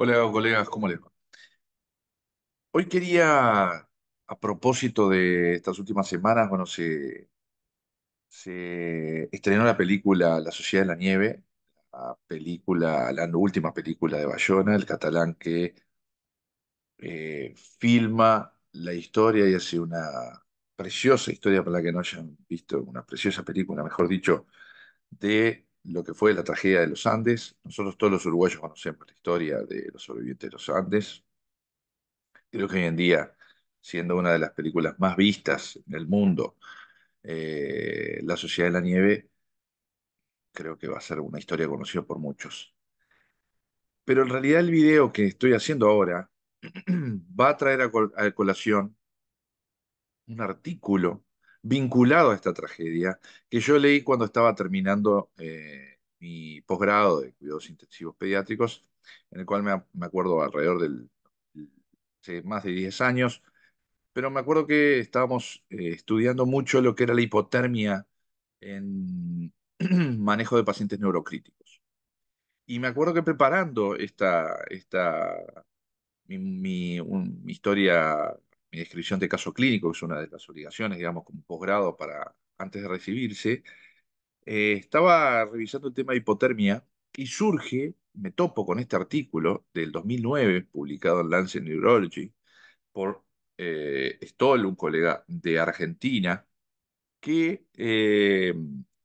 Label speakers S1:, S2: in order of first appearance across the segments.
S1: Hola, colegas, ¿cómo les va? Hoy quería, a propósito de estas últimas semanas, bueno, se, estrenó la película La Sociedad de la Nieve, la película, la última película de Bayona, el catalán que eh, filma la historia y hace una preciosa historia para la que no hayan visto, una preciosa película, mejor dicho, de lo que fue la tragedia de los Andes. Nosotros todos los uruguayos conocemos la historia de los sobrevivientes de los Andes. Creo que hoy en día, siendo una de las películas más vistas en el mundo, eh, La Sociedad de la Nieve, creo que va a ser una historia conocida por muchos. Pero en realidad el video que estoy haciendo ahora va a traer a colación un artículo vinculado a esta tragedia que yo leí cuando estaba terminando eh, mi posgrado de cuidados intensivos pediátricos, en el cual me, acuerdo alrededor del más de 10 años, pero me acuerdo que estábamos eh, estudiando mucho lo que era la hipotermia en manejo de pacientes neurocríticos. Y me acuerdo que preparando esta, mi historia mi descripción de caso clínico, que es una de las obligaciones, digamos, como posgrado para antes de recibirse, eh, estaba revisando el tema de hipotermia y surge, me topo con este artículo del 2009, publicado en Lancet Neurology, por eh, Stoll, un colega de Argentina, que eh,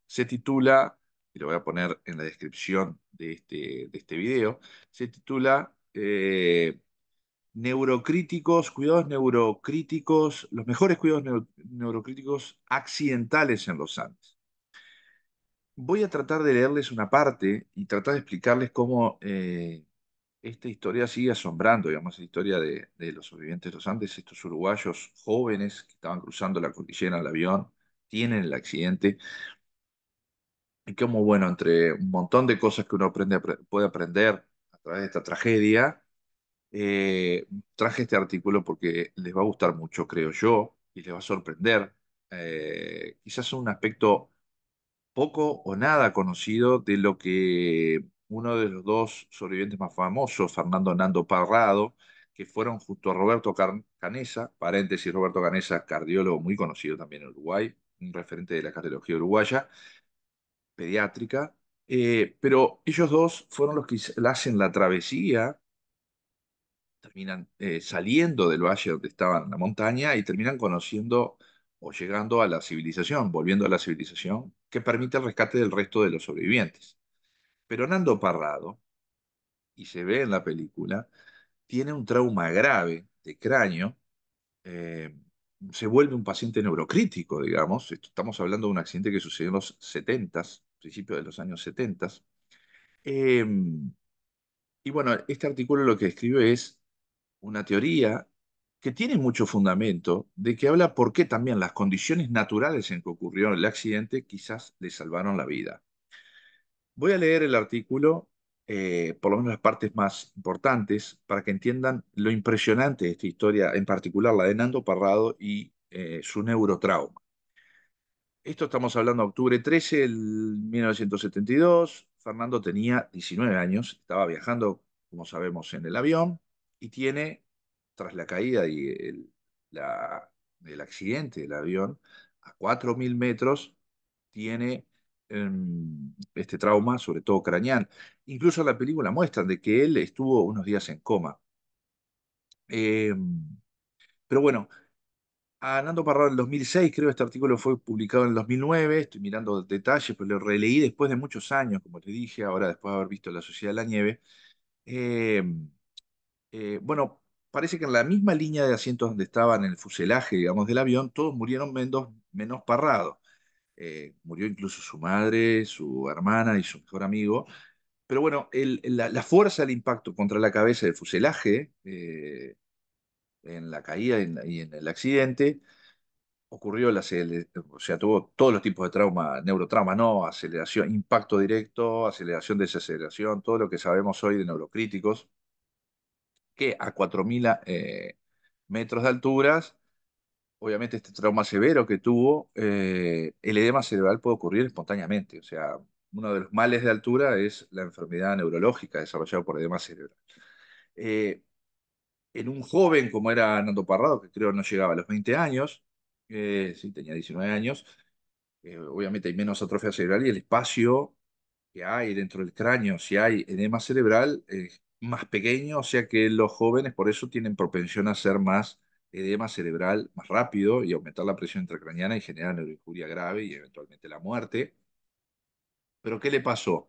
S1: se titula, y lo voy a poner en la descripción de este, de este video, se titula neurocríticos, cuidados neurocríticos, los mejores cuidados neurocríticos accidentales en los Andes. Voy a tratar de leerles una parte y tratar de explicarles cómo eh, esta historia sigue asombrando, digamos, la historia de, los sobrevivientes de los Andes, estos uruguayos jóvenes que estaban cruzando la cordillera en avión, tienen el accidente. Y cómo, bueno, entre un montón de cosas que uno aprende, puede aprender a través de esta tragedia, eh, traje este artículo porque les va a gustar mucho, creo yo, y les va a sorprender. Eh, quizás un aspecto poco o nada conocido de lo que uno de los dos sobrevivientes más famosos, Fernando Nando Parrado, que fueron junto a Roberto Canesa, paréntesis, Roberto Canesa, cardiólogo muy conocido también en Uruguay, un referente de la cardiología uruguaya, pediátrica, eh, pero ellos dos fueron los que hacen la travesía terminan eh, saliendo del valle donde estaban en la montaña y terminan conociendo o llegando a la civilización, volviendo a la civilización, que permite el rescate del resto de los sobrevivientes. Pero Nando Parrado, y se ve en la película, tiene un trauma grave de cráneo, eh, se vuelve un paciente neurocrítico, digamos, estamos hablando de un accidente que sucedió en los 70, principios de los años 70. Eh, y bueno, este artículo lo que escribe es una teoría que tiene mucho fundamento, de que habla por qué también las condiciones naturales en que ocurrió el accidente quizás le salvaron la vida. Voy a leer el artículo, eh, por lo menos las partes más importantes, para que entiendan lo impresionante de esta historia, en particular la de Nando Parrado y eh, su neurotrauma. Esto estamos hablando de octubre 13 de 1972. Fernando tenía 19 años, estaba viajando, como sabemos, en el avión y tiene, tras la caída y el, accidente del avión, a 4.000 metros, tiene em, este trauma, sobre todo craneal. Incluso la película muestra de que él estuvo unos días en coma. Em, pero bueno, a Nando Parrado en 2006, creo que este artículo fue publicado en el 2009, estoy mirando detalles, pero lo releí después de muchos años, como te dije, ahora después de haber visto La Sociedad de la Nieve. Em, eh, bueno, parece que en la misma línea de asientos donde estaban en el fuselaje, digamos, del avión, todos murieron menos, menos parrados. Eh, murió incluso su madre, su hermana y su mejor amigo. Pero bueno, la, fuerza del impacto contra la cabeza del fuselaje, eh, en la caída y en, el accidente, ocurrió, la, o sea, tuvo todos los tipos de trauma, neurotrauma no, aceleración, impacto directo, aceleración, desaceleración, todo lo que sabemos hoy de neurocríticos, que a 4.000 eh, metros de alturas, obviamente este trauma severo que tuvo, eh, el edema cerebral puede ocurrir espontáneamente. O sea, uno de los males de altura es la enfermedad neurológica desarrollada por edema cerebral. Eh, en un joven como era Nando Parrado, que creo no llegaba a los 20 años, sí, tenía 19 años, obviamente hay menos atrofia cerebral y el espacio que hay dentro del cráneo, si hay edema cerebral, más pequeño, o sea que los jóvenes por eso tienen propensión a hacer más edema cerebral más rápido y aumentar la presión intracraniana y generar neuroinjuria grave y eventualmente la muerte. Pero ¿qué le pasó?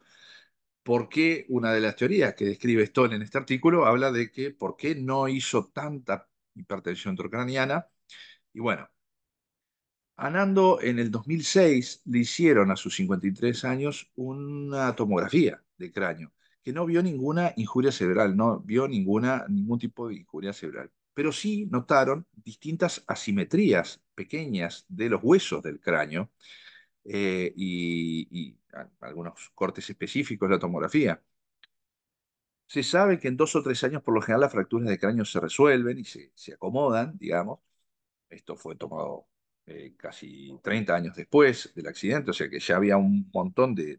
S1: ¿Por qué una de las teorías que describe Stone en este artículo habla de que por qué no hizo tanta hipertensión intracraniana? Y bueno, Nando en el 2006 le hicieron a sus 53 años una tomografía de cráneo que no vio ninguna injuria cerebral, no vio ninguna, ningún tipo de injuria cerebral. Pero sí notaron distintas asimetrías pequeñas de los huesos del cráneo eh, y, algunos cortes específicos de la tomografía. Se sabe que en dos o tres años, por lo general, las fracturas de cráneo se resuelven y se, se acomodan, digamos. Esto fue tomado eh, casi 30 años después del accidente, o sea que ya había un montón de,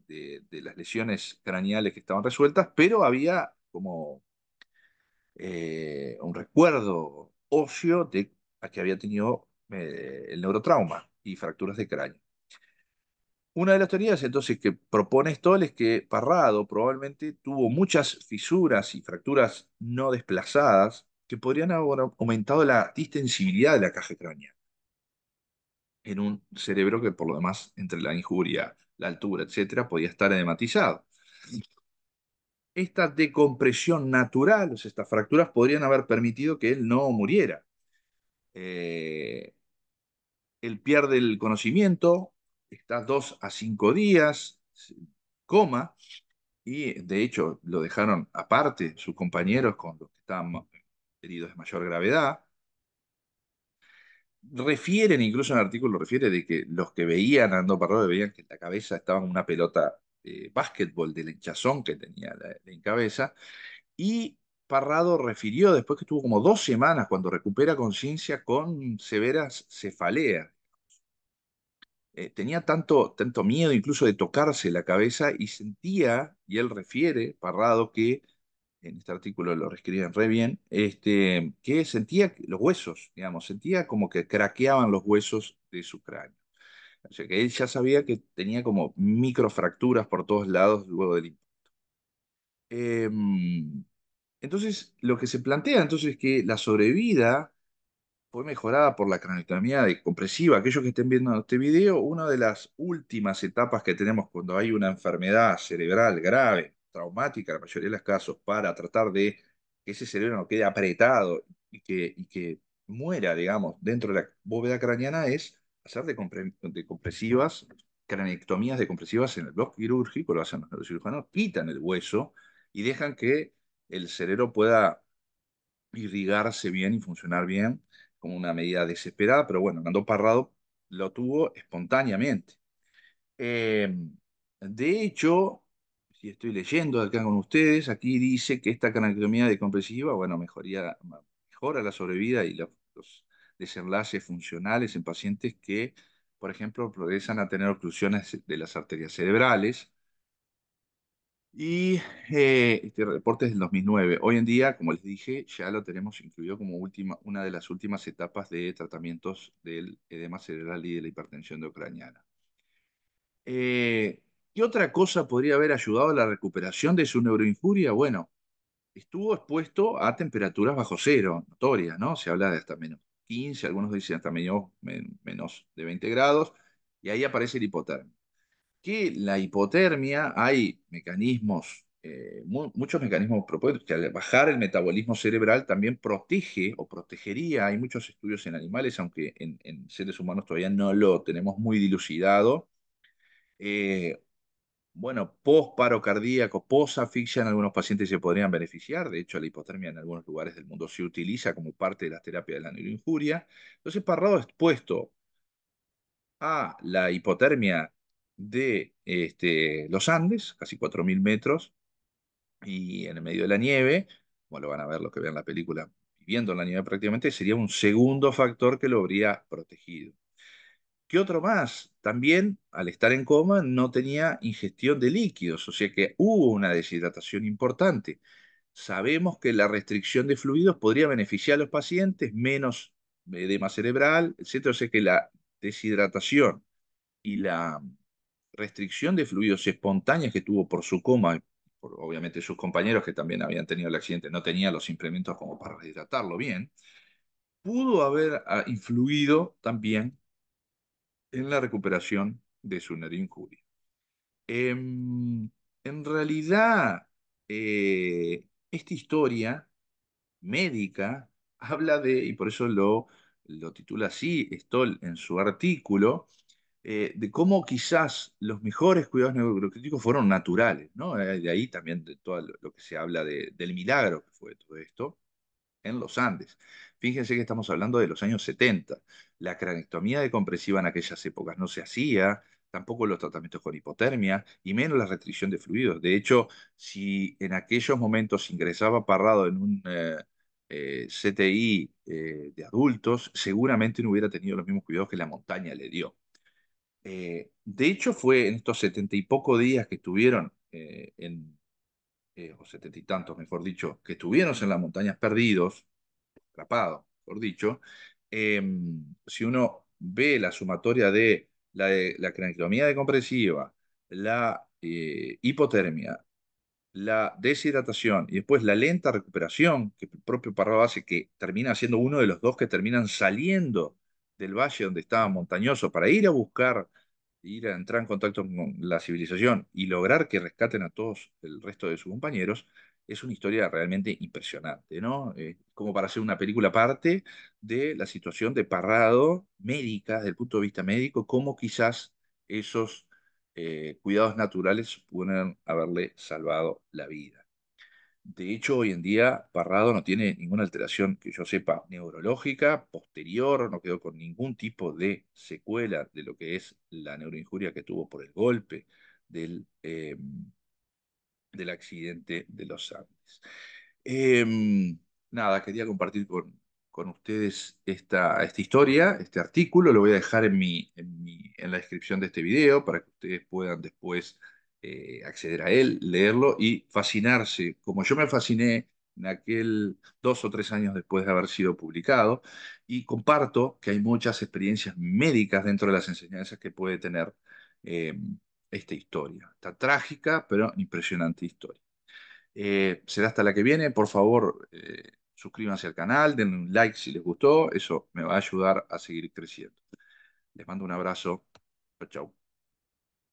S1: las lesiones craneales que estaban resueltas, pero había como eh, un recuerdo ocio de que había tenido eh, el neurotrauma y fracturas de cráneo. Una de las teorías entonces que propone Stoll es que Parrado probablemente tuvo muchas fisuras y fracturas no desplazadas que podrían haber aumentado la distensibilidad de la caja craneal en un cerebro que por lo demás, entre la injuria, la altura, etc., podía estar edematizado. Esta decompresión natural, o sea, estas fracturas podrían haber permitido que él no muriera. Eh, él pierde el conocimiento, está dos a cinco días, coma, y de hecho lo dejaron aparte sus compañeros con los que estaban heridos de mayor gravedad refieren, incluso en el artículo refiere, de que los que veían a Nando Parrado veían que en la cabeza estaba una pelota de eh, básquetbol del hinchazón que tenía la, en cabeza. Y Parrado refirió después que estuvo como dos semanas cuando recupera conciencia con severas cefaleas. Eh, tenía tanto, tanto miedo incluso de tocarse la cabeza y sentía, y él refiere, Parrado, que en este artículo lo reescriben re bien, este, que sentía los huesos, digamos, sentía como que craqueaban los huesos de su cráneo. O sea que él ya sabía que tenía como microfracturas por todos lados luego del impacto. Em, entonces, lo que se plantea entonces es que la sobrevida fue mejorada por la de compresiva. Aquellos que estén viendo este video, una de las últimas etapas que tenemos cuando hay una enfermedad cerebral grave traumática, en la mayoría de los casos, para tratar de que ese cerebro no quede apretado y que, muera, digamos, dentro de la bóveda craneana es hacer de, compresivas, cranectomías de compresivas en el bloque quirúrgico, lo hacen los cirujanos, quitan el hueso y dejan que el cerebro pueda irrigarse bien y funcionar bien como una medida desesperada, pero bueno, Nando Parrado lo tuvo espontáneamente. Eh, de hecho, y estoy leyendo acá con ustedes, aquí dice que esta de decompresiva, bueno, mejoría, mejora la sobrevida y los desenlaces funcionales en pacientes que, por ejemplo, progresan a tener oclusiones de las arterias cerebrales. Y eh, este reporte es del 2009. Hoy en día, como les dije, ya lo tenemos incluido como última, una de las últimas etapas de tratamientos del edema cerebral y de la hipertensión de ucraniana. Eh, ¿Qué otra cosa podría haber ayudado a la recuperación de su neuroinjuria? Bueno, estuvo expuesto a temperaturas bajo cero, notorias, ¿no? Se habla de hasta menos 15, algunos dicen hasta menos, de 20 grados, y ahí aparece el hipotermia. Que la hipotermia hay mecanismos, eh, muchos mecanismos propuestos, que al bajar el metabolismo cerebral también protege o protegería, hay muchos estudios en animales, aunque en, seres humanos todavía no lo tenemos muy dilucidado, eh, bueno, post paro cardíaco, post en algunos pacientes se podrían beneficiar. De hecho, la hipotermia en algunos lugares del mundo se utiliza como parte de las terapias de la neuroinjuria. Entonces, Parrado expuesto a la hipotermia de este, los Andes, casi 4.000 metros, y en el medio de la nieve, como lo van a ver los que vean la película, viviendo la nieve prácticamente, sería un segundo factor que lo habría protegido. ¿Qué otro más. También, al estar en coma, no tenía ingestión de líquidos, o sea que hubo una deshidratación importante. Sabemos que la restricción de fluidos podría beneficiar a los pacientes, menos edema eh, cerebral, etc. O sea que la deshidratación y la restricción de fluidos espontáneas que tuvo por su coma, obviamente sus compañeros que también habían tenido el accidente, no tenían los implementos como para rehidratarlo bien, pudo haber ah, influido también en la recuperación de su nariz em, en realidad, eh, esta historia médica habla de, y por eso lo, titula así Stoll en su artículo, eh, de cómo quizás los mejores cuidados neurocríticos fueron naturales, eh, De ahí también de todo lo, que se habla del milagro que fue todo esto en los Andes. Fíjense que estamos hablando de los años 70. La cranectomía compresiva en aquellas épocas no se hacía, tampoco los tratamientos con hipotermia y menos la restricción de fluidos. De hecho, si en aquellos momentos ingresaba parrado en un eh, eh, CTI eh, de adultos, seguramente no hubiera tenido los mismos cuidados que la montaña le dio. de hecho, fue en estos setenta y pocos días que estuvieron en eh, o setenta y tantos, mejor dicho, que estuvieron en las montañas perdidos, atrapados, mejor dicho, em, si uno ve la sumatoria de la, eh, la de decompresiva, la eh, hipotermia, la deshidratación y después la lenta recuperación que el propio Parrado hace, que termina siendo uno de los dos que terminan saliendo del valle donde estaba montañoso para ir a buscar ir a entrar en contacto con la civilización y lograr que rescaten a todos el resto de sus compañeros, es una historia realmente impresionante, ¿no? Eh, como para hacer una película aparte de la situación de Parrado, médica, desde el punto de vista médico, cómo quizás esos eh, cuidados naturales pueden haberle salvado la vida. De hecho, hoy en día Parrado no tiene ninguna alteración que yo sepa neurológica, posterior, no quedó con ningún tipo de secuela de lo que es la neuroinjuria que tuvo por el golpe del, em, del accidente de los Andes. Em, nada, quería compartir con, ustedes esta, esta, historia, este artículo, lo voy a dejar en, en, en la descripción de este video para que ustedes puedan después eh, acceder a él, leerlo y fascinarse, como yo me fasciné en aquel dos o tres años después de haber sido publicado, y comparto que hay muchas experiencias médicas dentro de las enseñanzas que puede tener eh, esta historia, esta trágica pero impresionante historia. Eh, será hasta la que viene, por favor, suscríbanse al canal, den un like si les gustó, eso me va a ayudar a seguir creciendo. Les mando un abrazo, chao.